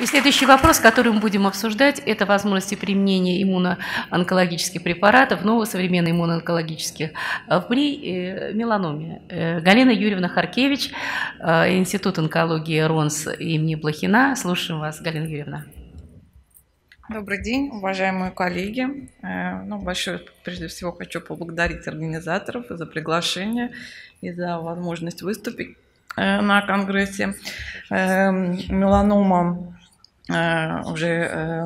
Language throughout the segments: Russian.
И следующий вопрос, который мы будем обсуждать, это возможности применения иммуноонкологических препаратов, новых ну, новосовременных иммуноонкологических при э, э, меланоме. Э, Галина Юрьевна Харкевич, Институт онкологии РОНС имени Блохина. Слушаем вас, Галина Юрьевна. Добрый день, уважаемые коллеги. Ну, большое, прежде всего, хочу поблагодарить организаторов за приглашение и за возможность выступить на конгрессе. Меланома Э, уже э,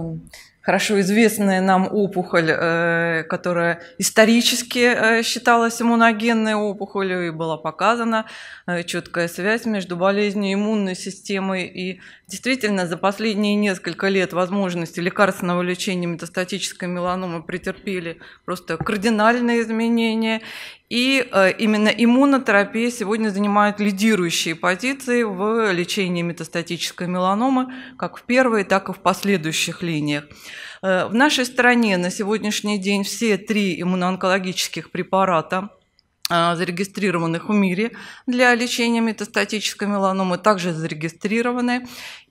хорошо известная нам опухоль, э, которая исторически считалась иммуногенной опухолью и была показана четкая связь между болезнью иммунной системы и Действительно, за последние несколько лет возможности лекарственного лечения метастатической меланомы претерпели просто кардинальные изменения. И э, именно иммунотерапия сегодня занимает лидирующие позиции в лечении метастатической меланомы как в первой, так и в последующих линиях. Э, в нашей стране на сегодняшний день все три иммуноонкологических препарата – Э, зарегистрированных в мире для лечения метастатической меланомы, также зарегистрированы.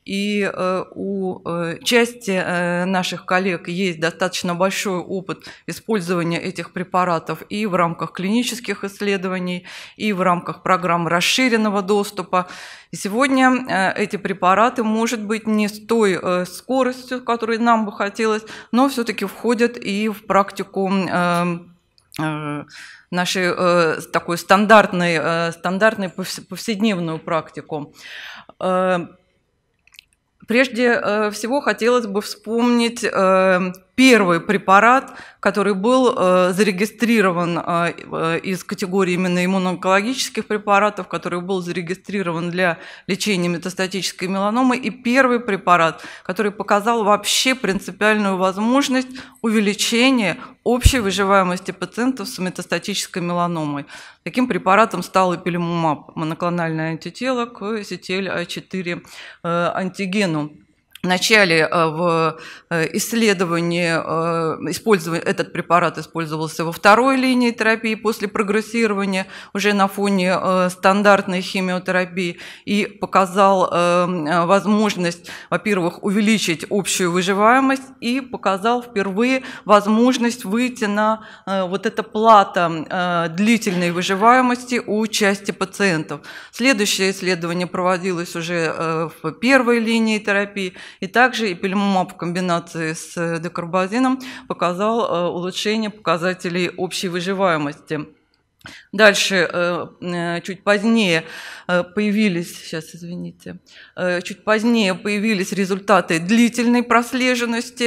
И э, у э, части наших коллег есть достаточно большой опыт использования этих препаратов и в рамках клинических исследований, и в рамках программ расширенного доступа. И сегодня эти препараты, может быть, не с той скоростью, которой нам бы хотелось, но все-таки входят и в практику эм, Э, нашей э, такой стандартной, э, стандартной повседневную практику. Э, прежде э, всего хотелось бы вспомнить э, первый препарат, который был э, зарегистрирован э, э, из категории именно иммуноонкологических препаратов, который был зарегистрирован для лечения метастатической меланомы, и первый препарат, который показал вообще принципиальную возможность увеличения общей выживаемости пациентов с метастатической меланомой. Таким препаратом стал эпилимумаб, моноклональное антитело к CTLA-4 а антигену. Э, в начале э, в исследовании э, использования, этот препарат использовался во второй линии терапии после прогрессирования уже на фоне стандартной химиотерапии и показал возможность, во-первых, увеличить общую выживаемость и показал впервые возможность выйти на вот это плата длительной выживаемости у части пациентов. Следующее исследование проводилось уже в первой линии терапии – и также эпилимумаб в комбинации с э, декарбазином показал э, улучшение показателей общей выживаемости. Дальше, э, э, чуть позднее э, появились, сейчас извините, чуть позднее появились результаты длительной прослеженности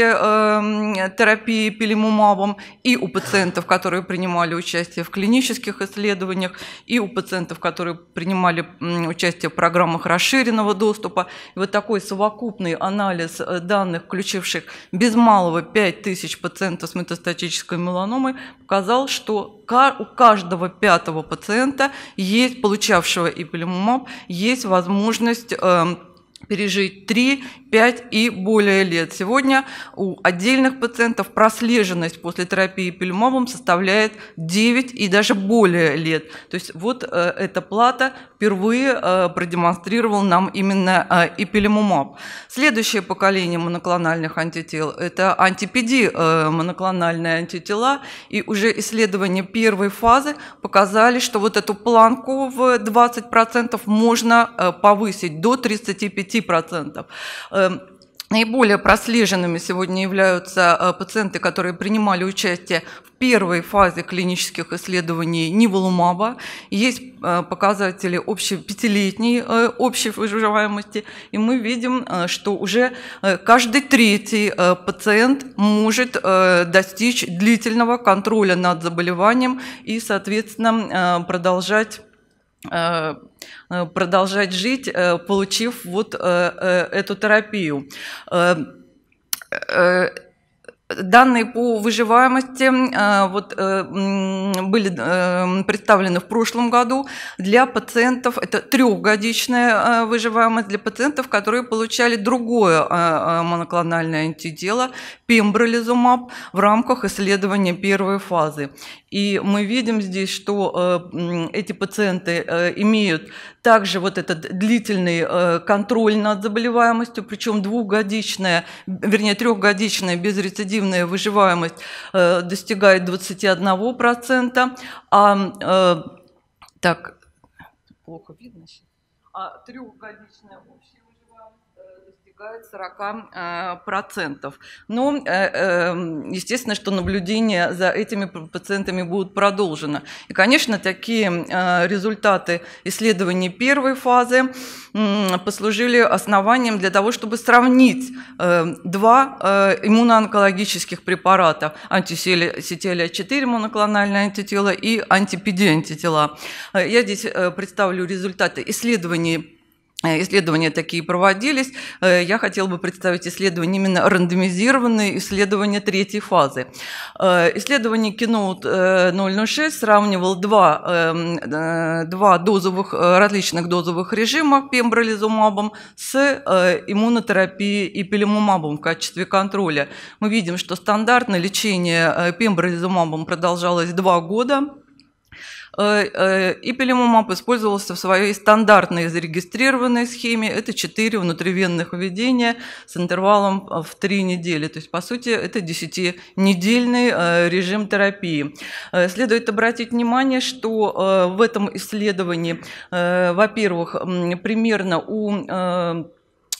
терапии пилимумабом и у пациентов, которые принимали участие в клинических исследованиях, и у пациентов, которые принимали участие в программах расширенного доступа. И вот такой совокупный анализ данных, включивших без малого 5000 пациентов с метастатической меланомой, показал, что у каждого каждого пятого пациента, есть, получавшего ипилимумаб, есть возможность эм, пережить 3, 5 и более лет. Сегодня у отдельных пациентов прослеженность после терапии пельмовым составляет 9 и даже более лет. То есть вот э, эта плата впервые э, продемонстрировал нам именно э, ипилимумаб. Следующее поколение моноклональных антител – это антипеди э, моноклональные антитела, и уже исследования первой фазы показали, что вот эту планку в 20% можно э, повысить до 35 30%. Эм, наиболее прослеженными сегодня являются э, пациенты, которые принимали участие в первой фазе клинических исследований ниволумаба. Есть э, показатели общей пятилетней э, общей выживаемости, и мы видим, что уже каждый третий пациент может достичь длительного контроля над заболеванием и, соответственно, продолжать Э, э, продолжать жить, э, получив вот эту терапию Данные по выживаемости э, вот, э, были э, представлены в прошлом году для пациентов, это трехгодичная выживаемость для пациентов, которые получали другое моноклональное антитело пембролизумаб, в рамках исследования первой фазы. И мы видим здесь, что эти пациенты имеют также вот этот длительный контроль над заболеваемостью, причем двухгодичная, вернее, трехгодичная безрецидивная активная выживаемость э, достигает 21%, а э, так плохо видно А треугодичная общая достигает 40%. Но, естественно, что наблюдение за этими пациентами будет продолжено. И, конечно, такие э, результаты исследований первой фазы послужили основанием для того, чтобы сравнить э, два э, иммуноонкологических препарата антисетелия-4 моноклональные антитела и антипедиантитела. Я здесь представлю результаты исследований Э, исследования такие проводились. Э, я хотела бы представить исследование именно рандомизированное исследование третьей фазы. Э, исследование Keynote 006 сравнивал два, эм, два дозовых, различных дозовых режима пембролизумабом с иммунотерапией и в качестве контроля. Мы видим, что стандартное лечение пембролизумабом продолжалось два года Э, э, Ипилимумаб использовался в своей стандартной зарегистрированной схеме. Это 4 внутривенных введения с интервалом э, в 3 недели. То есть, по сути, это 10-недельный режим терапии. Следует обратить внимание, что в этом исследовании, во-первых, примерно у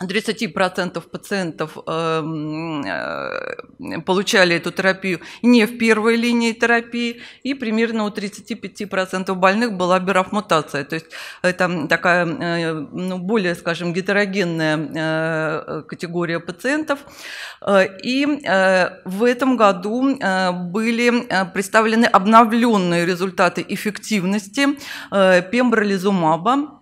30% пациентов эм, э, получали эту терапию не в первой линии терапии, и примерно у 35% больных была бирафмутация. То есть это такая э, ну, более, скажем, гетерогенная э, категория пациентов. И в этом году были представлены обновленные результаты эффективности пембролизумаба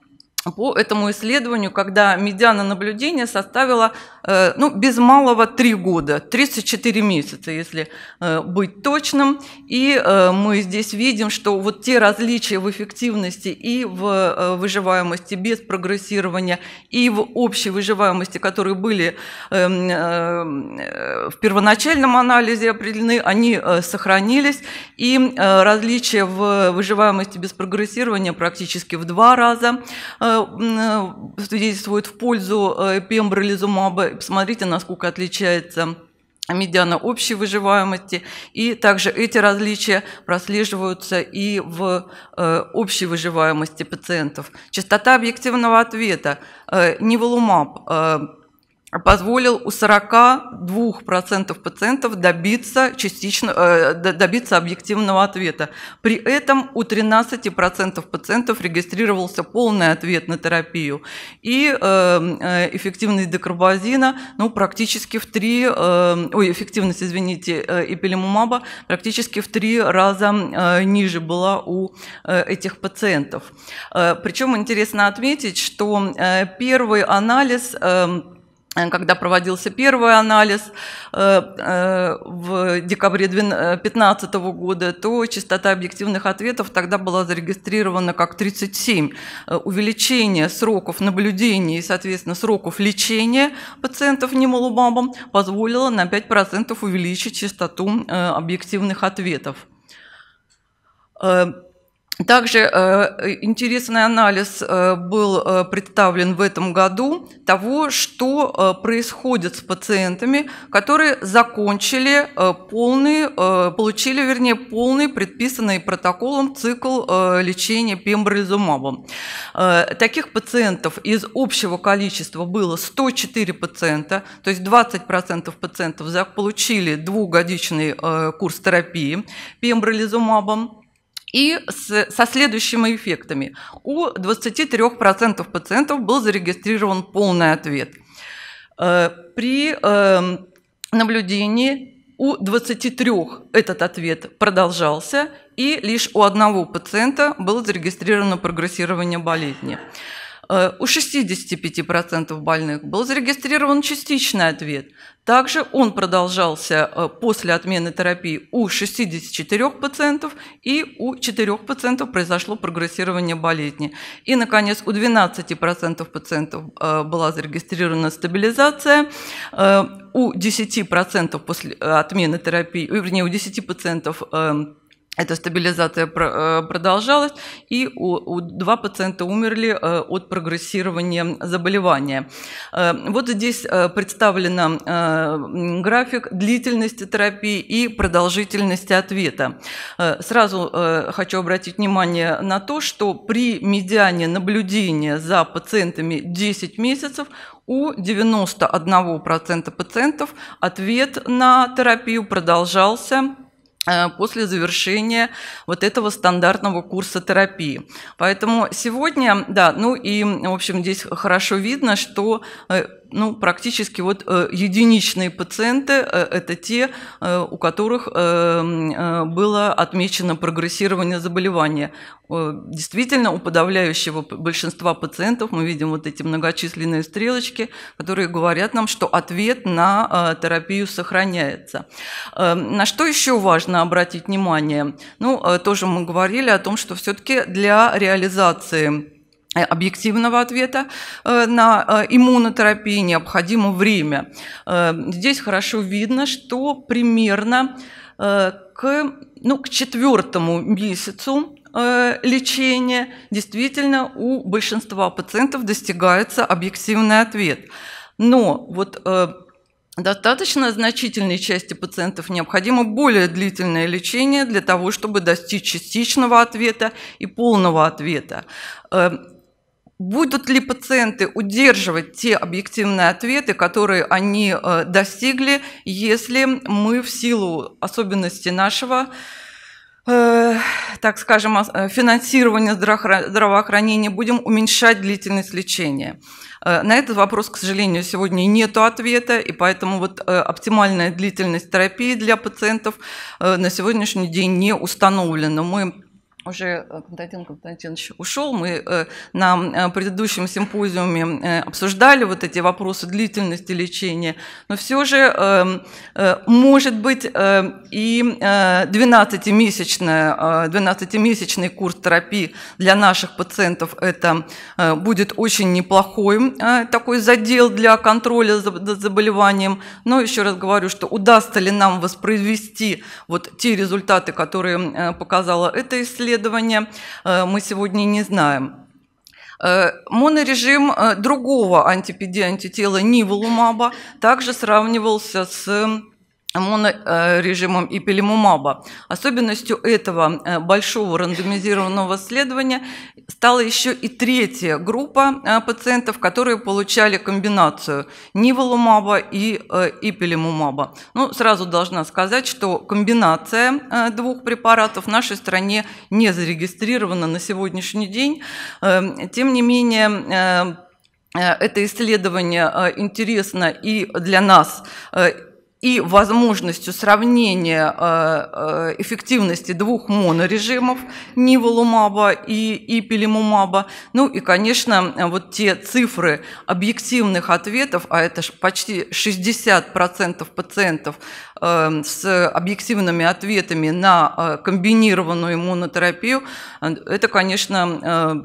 по этому исследованию, когда медиана наблюдения составила э, ну, без малого 3 года, 34 месяца, если э, быть точным. И э, мы здесь видим, что вот те различия в эффективности и в выживаемости без прогрессирования, и в общей выживаемости, которые были эм, в первоначальном анализе определены, они сохранились. И различия в выживаемости без прогрессирования практически в два раза – Э, свидетельствует в пользу э, пембролизумаба. Посмотрите, насколько отличается медиана общей выживаемости. И также эти различия прослеживаются и в э, общей выживаемости пациентов. Частота объективного ответа. Э, Ниволумаб э, позволил у 42% пациентов добиться, частично, э, добиться объективного ответа. При этом у 13% пациентов регистрировался полный ответ на терапию. И эм, э, эффективность декарбазина ну, практически в три, эм, ой, эффективность, извините, э, эпилемумаба практически в три раза ниже была у этих пациентов. Причем интересно отметить, что первый анализ эм, Э, когда проводился первый анализ э, э, в декабре 2015 года, то частота объективных ответов тогда была зарегистрирована как 37. Увеличение сроков наблюдения и, соответственно, сроков лечения пациентов немалобамбом позволило на 5% увеличить частоту объективных ответов. Также э, интересный анализ э, был э, представлен в этом году того, что происходит с пациентами, которые закончили полный, получили, вернее, полный предписанный протоколом цикл лечения пембролизумабом. Таких пациентов из общего количества было 104 пациента, то есть 20% пациентов получили двухгодичный курс терапии пембролизумабом и с, со следующими эффектами. У 23% пациентов был зарегистрирован полный ответ. Э, при эм, наблюдении у 23 этот ответ продолжался, и лишь у одного пациента было зарегистрировано прогрессирование болезни. Э, у 65% больных был зарегистрирован частичный ответ. Также он продолжался э, после отмены терапии у 64 пациентов и у 4 пациентов произошло прогрессирование болезни. И, наконец, у 12% пациентов э, была зарегистрирована стабилизация, у 10% после отмены терапии, вернее, у 10 пациентов эм, эта стабилизация э, продолжалась, и у, у два пациента умерли э, от прогрессирования заболевания. Э, вот здесь представлен график длительности терапии и продолжительности ответа. Сразу хочу обратить внимание на то, что при медиане наблюдения за пациентами 10 месяцев у 91% пациентов ответ на терапию продолжался Э, после завершения вот этого стандартного курса терапии. Поэтому сегодня, да, ну и, в общем, здесь хорошо видно, что э, ну, практически вот э, единичные пациенты э, – это те, э, у которых было отмечено прогрессирование заболевания. Действительно, у подавляющего большинства пациентов мы видим вот эти многочисленные стрелочки, которые говорят нам, что ответ на терапию сохраняется. На что еще важно обратить внимание? Ну, тоже мы говорили о том, что все-таки для реализации Э, объективного ответа э, на э, иммунотерапии необходимо время. Здесь хорошо видно, что примерно к, ну, к четвертому месяцу лечения действительно у большинства пациентов достигается объективный ответ. Но вот достаточно значительной части пациентов необходимо более длительное лечение для того, чтобы достичь частичного ответа и полного ответа. Будут ли пациенты удерживать те объективные ответы, которые они э, достигли, если мы в силу особенностей нашего э, так скажем, э, финансирования здравоохранения, будем уменьшать длительность лечения. На этот вопрос, к сожалению, сегодня нет ответа, и поэтому вот оптимальная длительность терапии для пациентов на сегодняшний день не установлена. Мы уже э, Константин Константинович ушел, мы э, на э, предыдущем симпозиуме обсуждали вот эти вопросы длительности лечения, но все же эм, может быть и 12-месячный 12 курс терапии для наших пациентов это будет очень неплохой такой задел для контроля за заболеванием, но еще раз говорю, что удастся ли нам воспроизвести вот те результаты, которые показала это исследование, исследования, э, мы сегодня не знаем. Э, монорежим э, другого антипепи-антитела ниволумаба также сравнивался с монорежимом э, ипилимумаба. Особенностью этого э, большого рандомизированного исследования стала еще и третья группа э, пациентов, которые получали комбинацию ниволумаба и ипилимумаба. Ну, сразу должна сказать, что комбинация двух препаратов в нашей стране не зарегистрирована на сегодняшний день. Эм, тем не менее, это исследование интересно и для нас, и возможностью сравнения э, э, эффективности двух монорежимов ниволумаба и ипилимумаба. Ну и, конечно, вот те цифры объективных ответов, а это почти 60% пациентов э, с объективными ответами на комбинированную иммунотерапию, это, конечно,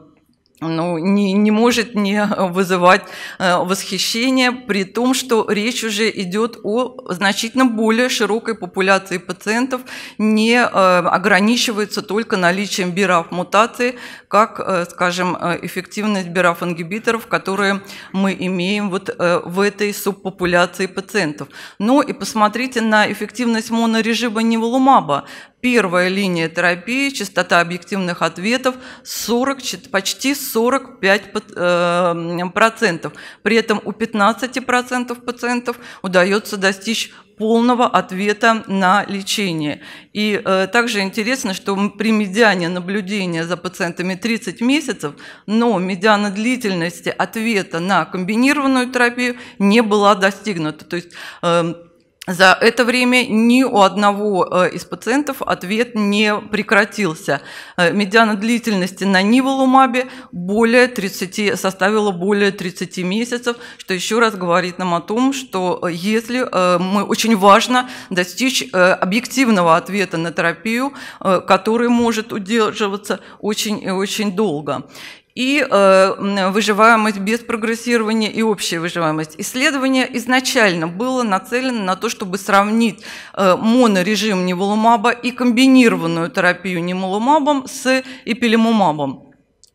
ну, не, не может не э, вызывать э, восхищение, при том, что речь уже идет о значительно более широкой популяции пациентов, не э, ограничивается только наличием бираф мутации, как, скажем, эффективность бираф ингибиторов, которые мы имеем вот в этой субпопуляции пациентов. Ну и посмотрите на эффективность монорежима неволумаба первая линия терапии, частота объективных ответов 40, почти 45%. Эм, при этом у 15% пациентов удается достичь полного ответа на лечение. И э, также интересно, что при медиане наблюдения за пациентами 30 месяцев, но медиана длительности ответа на комбинированную терапию не была достигнута. То есть э, за это время ни у одного э, из пациентов ответ не прекратился. Э, медиана длительности на ниволумабе более 30, составила более 30 месяцев, что еще раз говорит нам о том, что э, если мы очень важно достичь объективного ответа на терапию, который может удерживаться очень и очень долго и э, выживаемость без прогрессирования и общая выживаемость. Исследование изначально было нацелено на то, чтобы сравнить э, монорежим неволумаба и комбинированную терапию немолумабом с эпилемумабом.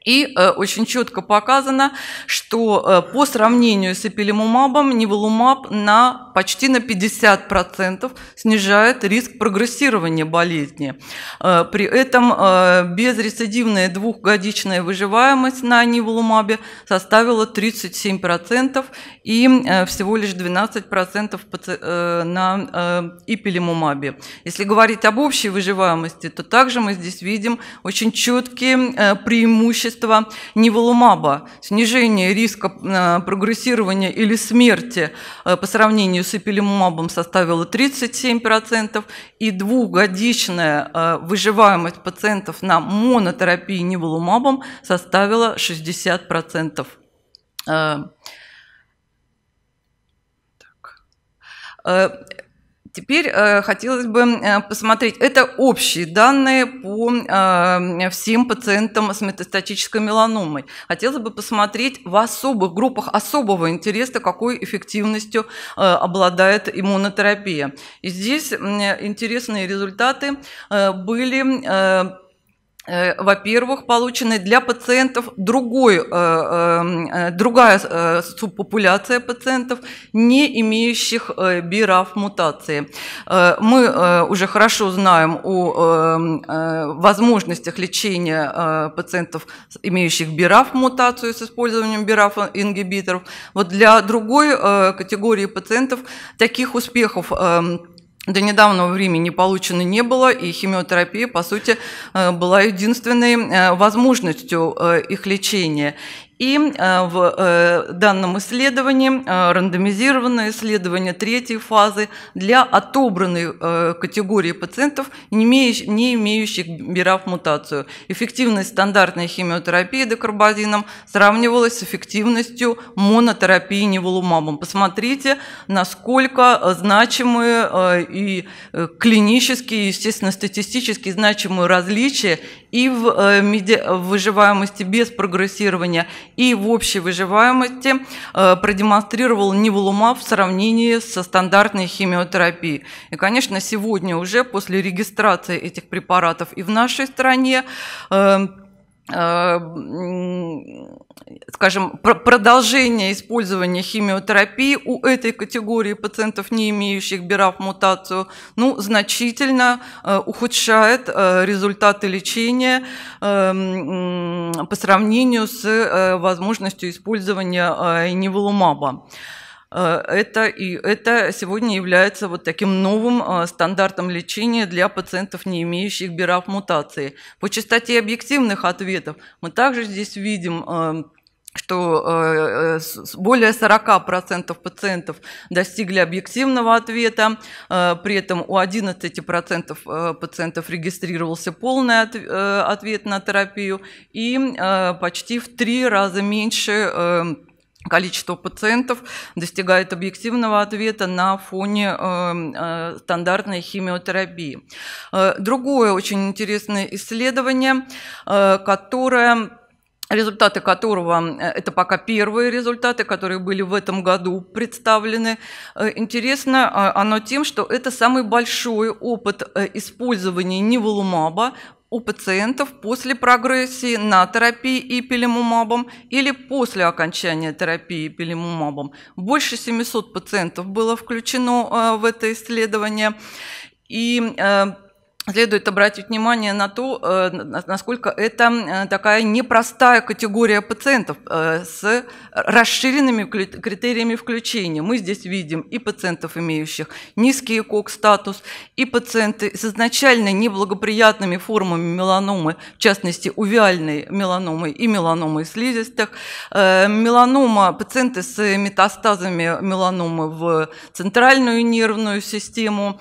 И э, очень четко показано, что э, по сравнению с эпилимумабом, неволумаб на почти на 50% снижает риск прогрессирования болезни. Э, при этом э, безрецидивная двухгодичная выживаемость на неволумабе составила 37% и э, всего лишь 12% паци- э, на э, эпилимумабе. Если говорить об общей выживаемости, то также мы здесь видим очень четкие э, преимущества имущества неволумаба, снижение риска э, прогрессирования или смерти э, по сравнению с эпилимумабом составило 37%, и двухгодичная э, выживаемость пациентов на монотерапии неволумабом составила 60%. Так. Теперь э, хотелось бы э, посмотреть, это общие данные по э, всем пациентам с метастатической меланомой. Хотелось бы посмотреть в особых группах особого интереса, какой эффективностью э, обладает иммунотерапия. И здесь интересные результаты э, были э, Э, во-первых, получены для пациентов другой, э, эм, э, другая субпопуляция пациентов, не имеющих бираф мутации. Мы уже хорошо знаем о эм, возможностях лечения пациентов, имеющих бираф мутацию с использованием бираф ингибиторов. Вот для другой категории пациентов таких успехов эм, до недавнего времени получено не было, и химиотерапия, по сути, э, была единственной э, возможностью э, их лечения. И э, в э, данном исследовании, э, рандомизированное исследование третьей фазы для отобранной категории пациентов, не имеющих BRAF-мутацию. Эффективность стандартной химиотерапии докарбазином сравнивалась с эффективностью монотерапии неволумабом. Посмотрите, насколько значимые и клинические, естественно, статистически значимые различия и в выживаемости без прогрессирования, и в общей выживаемости э, продемонстрировал неволумаб в сравнении со стандартной химиотерапией. И, конечно, сегодня уже после регистрации этих препаратов и в нашей стране э, Эм, скажем, продолжение использования химиотерапии у этой категории пациентов, не имеющих БИРАФ мутацию, ну, значительно э, ухудшает э, результаты лечения эм, по сравнению с э, возможностью использования неволумаба. Э, это, и это сегодня является вот таким новым э, стандартом лечения для пациентов, не имеющих BRAF-мутации. По частоте объективных ответов мы также здесь видим э, что более 40% пациентов достигли объективного ответа, при этом у 11% пациентов регистрировался полный ответ на терапию, и почти в три раза меньше количество пациентов достигает объективного ответа на фоне э, э, стандартной химиотерапии. Э, другое очень интересное исследование, которое результаты которого, это пока первые результаты, которые были в этом году представлены. Интересно оно тем, что это самый большой опыт использования неволумаба у пациентов после прогрессии на терапии эпилемумабом или после окончания терапии эпилемумабом Больше 700 пациентов было включено э, в это исследование. И э, следует обратить внимание на то, э, насколько это э, такая непростая категория пациентов э, с расширенными критериями включения. Мы здесь видим и пациентов, имеющих низкий ЭКОК-статус, и пациенты с изначально неблагоприятными формами меланомы, в частности, увиальной меланомы и меланомы слизистых, меланома, пациенты с метастазами меланомы в центральную нервную систему,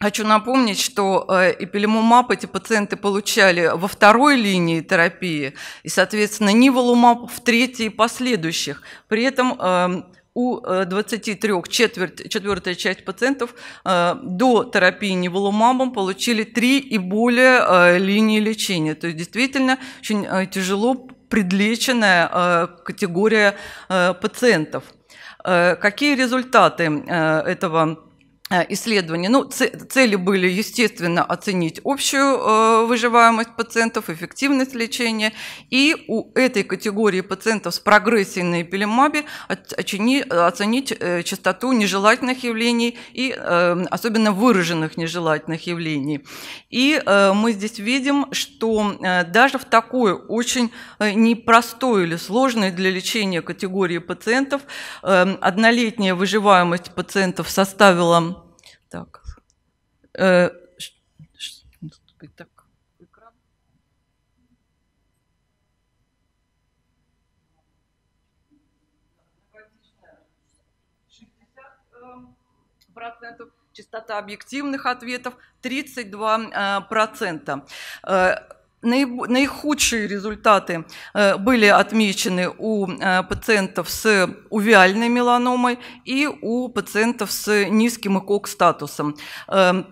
Хочу напомнить, что э, эпилемумап эти пациенты получали во второй линии терапии и, соответственно, ниволумаб в третьей и последующих. При этом эм, у 23 э, четверть, четвертая часть пациентов э, до терапии неволумабом получили три и более линии лечения. То есть действительно очень тяжело предлеченная категория пациентов. Какие результаты этого Э, исследований. Ну, цели были, естественно, оценить общую э, выживаемость пациентов, эффективность лечения. И у этой категории пациентов с прогрессией на эпилемабе оценить э, частоту нежелательных явлений и эм, особенно выраженных нежелательных явлений. И мы здесь видим, что даже в такой очень непростой или сложной для лечения категории пациентов эм, однолетняя выживаемость пациентов составила так. Э, так. Э, процентов частота объективных ответов 32 э, процента. Наиб... Наихудшие результаты э, были отмечены у э, пациентов с увиальной меланомой и у пациентов с низким ЭКОК-статусом. Эм,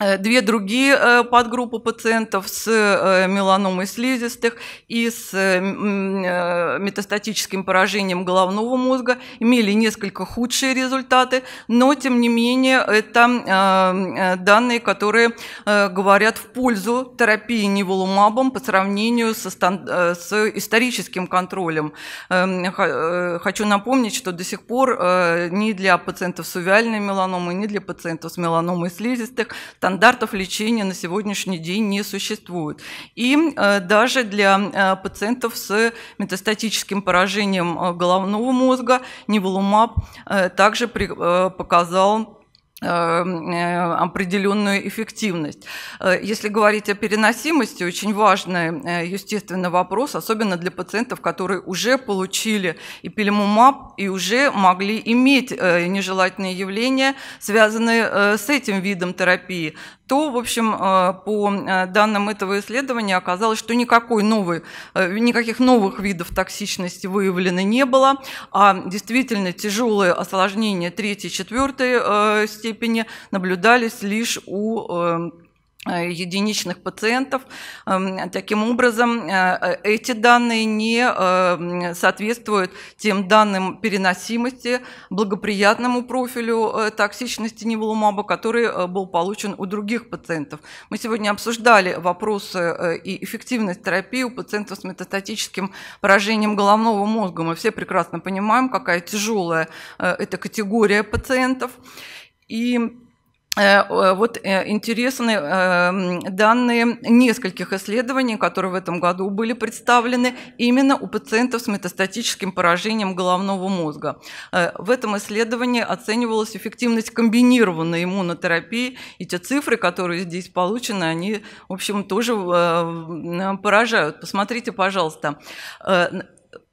Э, две другие э, подгруппы пациентов с э, меланомой слизистых и с метастатическим поражением головного мозга имели несколько худшие результаты, но тем не менее это данные, которые говорят в пользу терапии неволумабом по сравнению со, с историческим контролем. Эм, хочу напомнить, что до сих пор ни для пациентов с увяльной меланомой, ни для пациентов с меланомой слизистых стандартов лечения на сегодняшний день не существует. И э, даже для э, пациентов с метастатическим поражением э, головного мозга неволумаб также показал Эм, э, определенную эффективность. Э, если говорить о переносимости, очень важный, э, естественно, вопрос, особенно для пациентов, которые уже получили эпилемумаб и уже могли иметь нежелательные явления, связанные с этим видом терапии то, в общем, э, по э, данным этого исследования оказалось, что никакой новой, э, никаких новых видов токсичности выявлено не было, а действительно тяжелые осложнения третьей-четвертой степени наблюдались лишь у Э, единичных пациентов. Эм, таким образом, э, э, эти данные не соответствуют тем данным переносимости, благоприятному профилю токсичности неволумаба, который был получен у других пациентов. Мы сегодня обсуждали вопросы и эффективность терапии у пациентов с метастатическим поражением головного мозга. Мы все прекрасно понимаем, какая тяжелая эта категория пациентов. И Э, вот э, интересные эм, данные нескольких исследований, которые в этом году были представлены именно у пациентов с метастатическим поражением головного мозга. Э, в этом исследовании оценивалась эффективность комбинированной иммунотерапии, и те цифры, которые здесь получены, они, в общем, тоже поражают. Посмотрите, пожалуйста,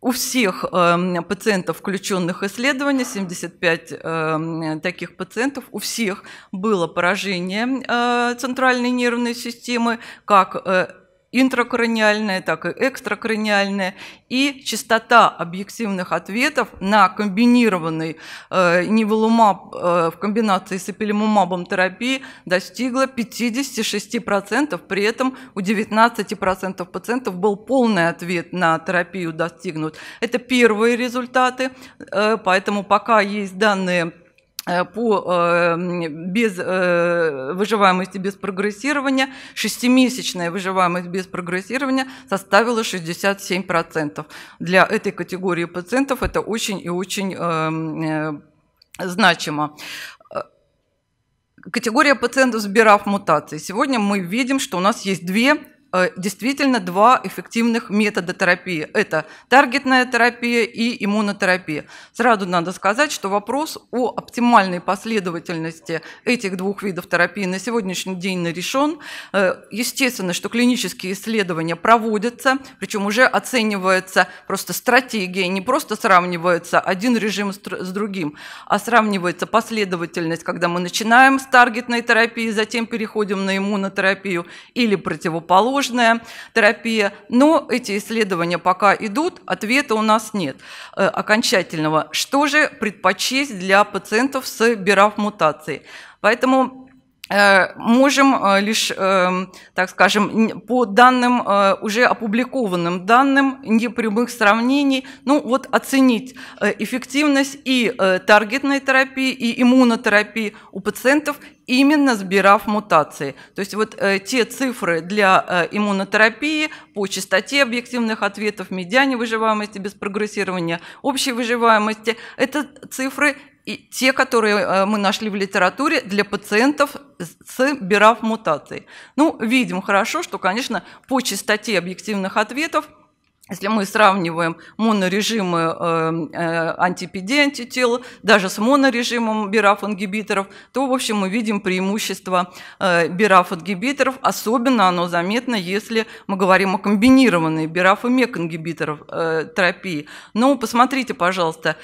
у всех э, пациентов, включенных в исследование, 75 э, эм, таких пациентов, у всех было поражение э, центральной нервной системы, как э, интракраниальная, так и экстракраниальная, и частота объективных ответов на комбинированный э, ниволумаб э, в комбинации с эпилемумабом терапии достигла 56%, при этом у 19% пациентов был полный ответ на терапию достигнут. Это первые результаты, э, поэтому пока есть данные Э, по, эм, без э, выживаемости без прогрессирования, шестимесячная выживаемость без прогрессирования составила 67%. Для этой категории пациентов это очень и очень эм, э, значимо. Категория пациентов с бираф мутацией. Сегодня мы видим, что у нас есть две Э, действительно два эффективных метода терапии. Это таргетная терапия и иммунотерапия. Сразу надо сказать, что вопрос о оптимальной последовательности этих двух видов терапии на сегодняшний день решен. Э, естественно, что клинические исследования проводятся, причем уже оценивается просто стратегия, не просто сравнивается один режим с другим, а сравнивается последовательность, когда мы начинаем с таргетной терапии, затем переходим на иммунотерапию или противоположную сложная терапия, но эти исследования пока идут, ответа у нас нет э, окончательного. Что же предпочесть для пациентов с бирафмутацией? Поэтому э, можем э, лишь, так скажем, по данным, уже опубликованным данным, непрямых сравнений, ну вот оценить эффективность и таргетной терапии, и иммунотерапии у пациентов, именно сбирав мутации. То есть вот э, те цифры для э, иммунотерапии по частоте объективных ответов, медиане выживаемости без прогрессирования, общей выживаемости, это цифры и те, которые э, мы нашли в литературе для пациентов с бирав мутацией. Ну, видим хорошо, что, конечно, по частоте объективных ответов – если мы сравниваем монорежимы э, э, антипеди антител даже с монорежимом бирафангибиторов, то, в общем, мы видим преимущество э, бирафангибиторов, Особенно оно заметно, если мы говорим о комбинированной бирафомекангибиторов терапии. Но посмотрите, пожалуйста,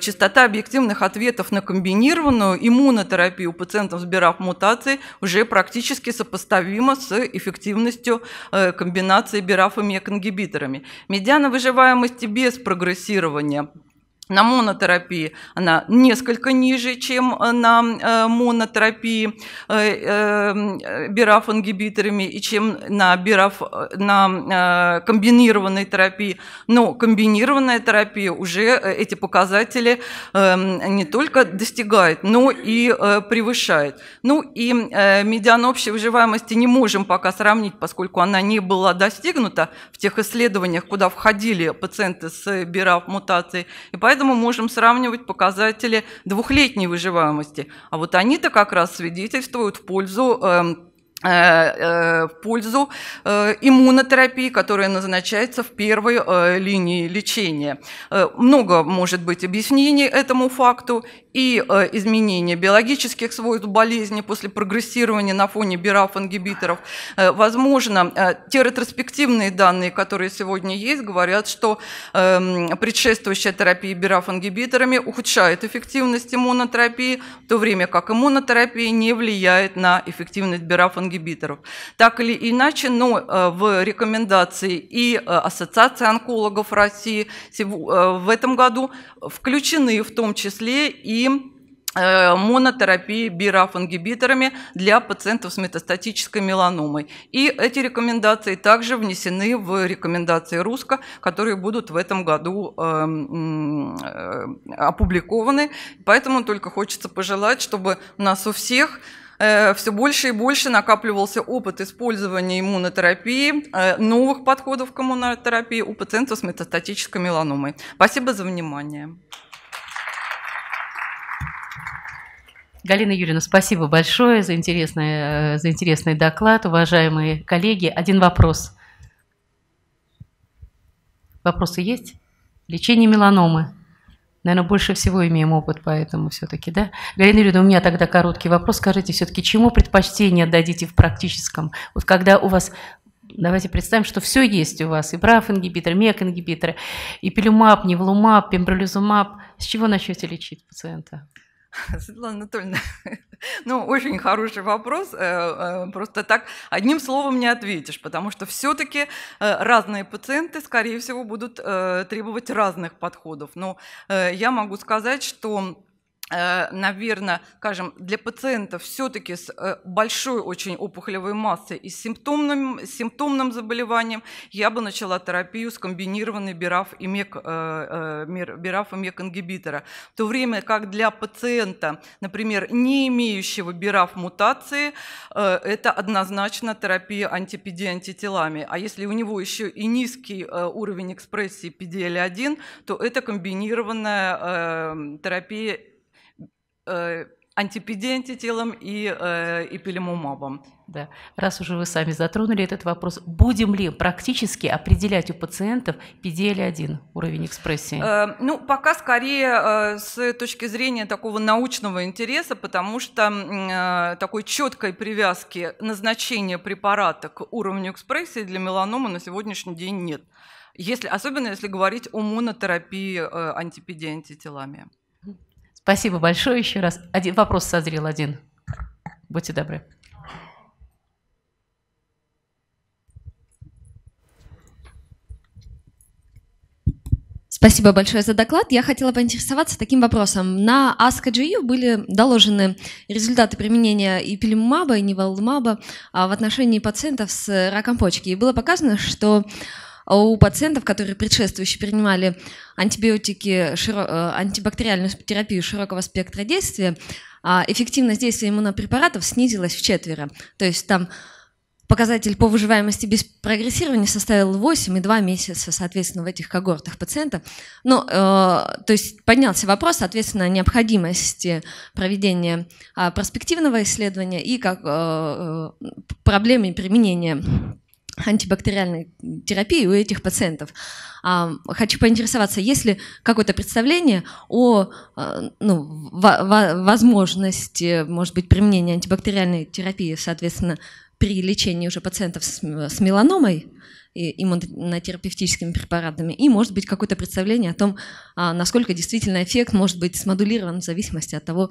частота объективных ответов на комбинированную иммунотерапию у пациентов с бираф-мутацией уже практически сопоставима с эффективностью комбинации бирафомекангибиторами. Медиана выживаемости без прогрессирования на монотерапии она несколько ниже, чем э, на э, монотерапии э, бирафангибиторами и чем на, бираф, на комбинированной терапии. Но комбинированная терапия уже эти показатели эм, не только достигает, но и превышает. Ну и медиан общей выживаемости не можем пока сравнить, поскольку она не была достигнута в тех исследованиях, куда входили пациенты с бираф-мутацией. И поэтому поэтому можем сравнивать показатели двухлетней выживаемости. А вот они-то как раз свидетельствуют в пользу эм, э, э, в пользу э, иммунотерапии, которая назначается в первой линии лечения. Много может быть объяснений этому факту, и э, изменение биологических свойств болезни после прогрессирования на фоне бираф Э, возможно, э, те ретроспективные данные, которые сегодня есть, говорят, что э, предшествующая терапия бираф ухудшает эффективность иммунотерапии, в то время как иммунотерапия не влияет на эффективность бираф Так или иначе, но э, в рекомендации и э, Ассоциации онкологов России э, в этом году включены в том числе и и э, монотерапии бирафангибиторами для пациентов с метастатической меланомой. И эти рекомендации также внесены в рекомендации РУСКО, которые будут в этом году эм, э, опубликованы. Поэтому только хочется пожелать, чтобы у нас у всех э, все больше и больше накапливался опыт использования иммунотерапии, новых подходов к иммунотерапии у пациентов с метастатической меланомой. Спасибо за внимание. Галина Юрьевна, спасибо большое за интересный, э, за интересный доклад. Уважаемые коллеги, один вопрос. Вопросы есть? Лечение меланомы. Наверное, больше всего имеем опыт, поэтому все-таки, да? Галина Юрьевна, у меня тогда короткий вопрос. Скажите, все-таки чему предпочтение отдадите в практическом? Вот когда у вас Давайте представим, что все есть у вас, и БРАФ-ингибиторы, МЕК-ингибиторы, и пилюмаб, невлумаб, пембролизумаб. С чего начнете лечить пациента? Светлана Анатольевна, ну, очень хороший вопрос. Э, э, просто так одним словом не ответишь, потому что все-таки э, разные пациенты, скорее всего, будут требовать разных подходов. Но я могу сказать, что Э, наверное, скажем, для пациентов все-таки с э, большой очень опухолевой массой и симптомным, симптомным заболеванием, я бы начала терапию с комбинированной БИРАФ и МЕК, э, БИРАФ и МЕК ингибитора. В то время как для пациента, например, не имеющего БИРАФ мутации, это однозначно терапия антипедия антителами. А если у него еще и низкий уровень экспрессии PDL1, то это комбинированная терапия Э, антипедиантителом и эпилемумабом. Да. Раз уже вы сами затронули этот вопрос, будем ли практически определять у пациентов PDL-1 уровень экспрессии? Э, ну, пока скорее э, с точки зрения такого научного интереса, потому что э, такой четкой привязки назначения препарата к уровню экспрессии для меланомы на сегодняшний день нет. Если, особенно если говорить о монотерапии э, антипедиантителами. Спасибо большое еще раз. Один вопрос созрел один. Будьте добры. Спасибо большое за доклад. Я хотела поинтересоваться таким вопросом. На ASCO.GU были доложены результаты применения ипилимумаба и невалумаба а, в отношении пациентов с раком почки. И было показано, что а у пациентов, которые предшествующе принимали антибиотики, э, антибактериальную терапию широкого спектра действия, а эффективность действия иммунопрепаратов снизилась в четверо. То есть там показатель по выживаемости без прогрессирования составил 8 и 2 месяца, соответственно, в этих когортах пациента. Но, э, то есть поднялся вопрос, соответственно, о необходимости проведения э, проспективного исследования и как, э, э проблеме применения антибактериальной терапии у этих пациентов. А, хочу поинтересоваться, есть ли какое-то представление о а, ну, возможности, может быть, применения антибактериальной терапии, соответственно, при лечении уже пациентов с, меланомой и иммунотерапевтическими препаратами, и может быть какое-то представление о том, а, насколько действительно эффект может быть смодулирован в зависимости от того,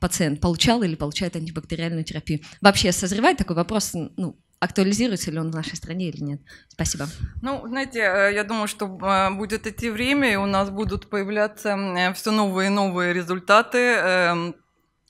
пациент получал или получает антибактериальную терапию. Вообще созревает такой вопрос ну, актуализируется ли он в нашей стране или нет. Спасибо. Ну, знаете, э, я думаю, что э, будет идти время, и у нас будут появляться э, все новые и новые результаты,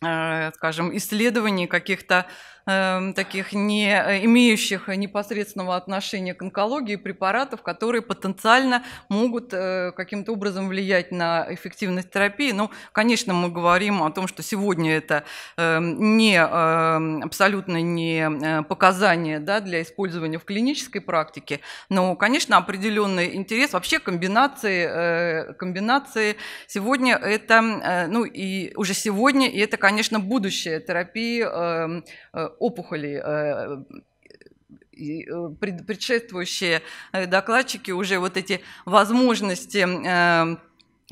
эм, скажем, исследований каких-то Эм, таких не э, имеющих непосредственного отношения к онкологии препаратов, которые потенциально могут э, каким-то образом влиять на эффективность терапии. Ну, конечно, мы говорим о том, что сегодня это эм, не, эм, абсолютно не э, показание да, для использования в клинической практике, но, конечно, определенный интерес, вообще комбинации, комбинации сегодня это, ну и уже сегодня, и это, конечно, будущее терапии опухоли э, э, предшествующие э, докладчики уже вот эти возможности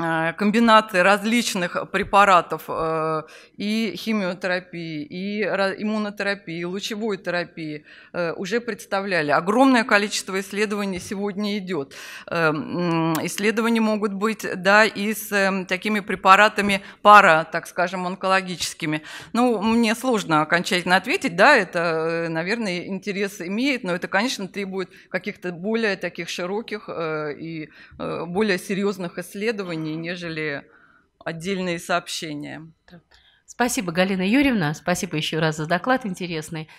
Э, комбинаты различных препаратов э, и химиотерапии, и иммунотерапии, и лучевой терапии э, уже представляли. Огромное количество исследований сегодня идет. Исследования могут быть да, и с такими препаратами пара, так скажем, онкологическими. Ну, мне сложно окончательно ответить, да, это, наверное, интерес имеет, но это, конечно, требует каких-то более таких широких и более серьезных исследований, компании, нежели отдельные сообщения. Спасибо, Галина Юрьевна. Спасибо еще раз за доклад интересный.